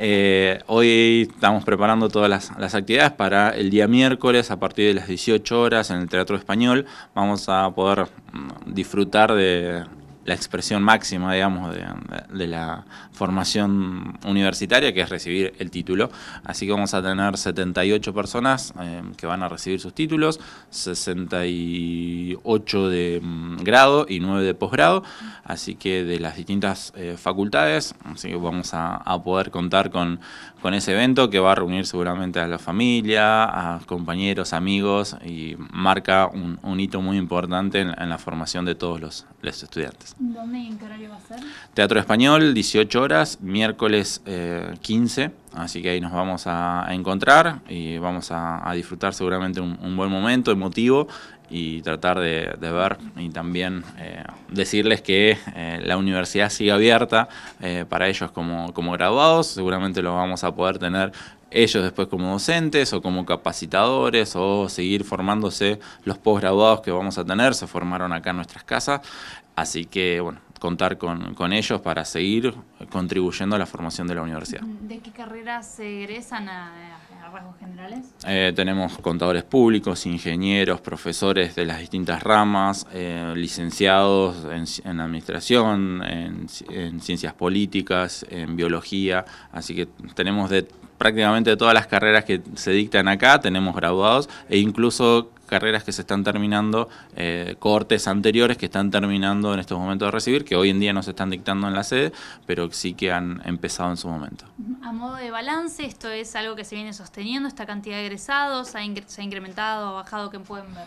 Eh, hoy estamos preparando todas las, actividades para el día miércoles a partir de las 18 horas en el Teatro Español. Vamos a poder mm, disfrutar de la expresión máxima, de, la formación universitaria, que es recibir el título. Así que vamos a tener 78 personas eh, que van a recibir sus títulos, 68 de mm, grado y 9 de posgrado así que de las distintas eh, facultades, así vamos a, poder contar con, ese evento que va a reunir seguramente a la familia, a compañeros, amigos y marca un, hito muy importante en, la formación de todos los, estudiantes. ¿Dónde y en qué horario va a ser? Teatro Español, 18 horas, miércoles 15 eh, Así que ahí nos vamos a, encontrar y vamos a, disfrutar seguramente un, buen momento emotivo y tratar de, ver y también eh, decirles que eh, la universidad sigue abierta eh, para ellos como, como graduados. Seguramente lo vamos a poder tener ellos después como docentes o como capacitadores o seguir formándose los posgraduados que vamos a tener. Se formaron acá en nuestras casas. Así que bueno, contar con, ellos para seguir contribuyendo a la formación de la universidad. ¿De qué carreras se egresan a, rasgos generales? Eh, tenemos contadores públicos, ingenieros, profesores de las distintas ramas, eh, licenciados en, administración, en, ciencias políticas, en biología, así que tenemos de prácticamente todas las carreras que se dictan acá, tenemos graduados e incluso carreras que se están terminando, eh, cortes anteriores que están terminando en estos momentos de recibir, que hoy en día no se están dictando en la sede, pero sí que han empezado en su momento. A modo de balance, esto es algo que se viene sosteniendo, esta cantidad de egresados, se ha incrementado, ha bajado, ¿qué pueden ver?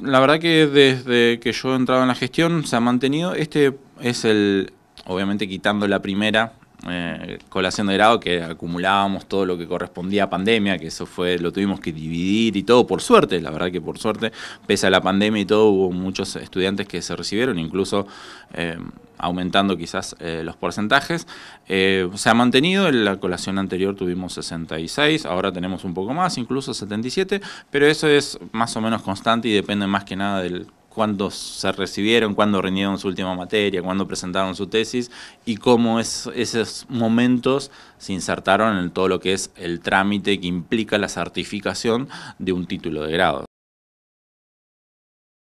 La verdad que desde que yo he entrado en la gestión se ha mantenido, este es el, obviamente quitando la primera, eh, colación de grado que acumulábamos todo lo que correspondía a pandemia, que eso fue, lo tuvimos que dividir y todo, por suerte, la verdad que por suerte, pese a la pandemia y todo, hubo muchos estudiantes que se recibieron, incluso eh, aumentando quizás eh, los porcentajes. se ha mantenido, en la colación anterior tuvimos 66, ahora tenemos un poco más, incluso 77, pero eso es más o menos constante y depende más que nada del cuándo se recibieron, cuándo rindieron su última materia, cuándo presentaron su tesis y cómo esos momentos se insertaron en todo lo que es el trámite que implica la certificación de un título de grado.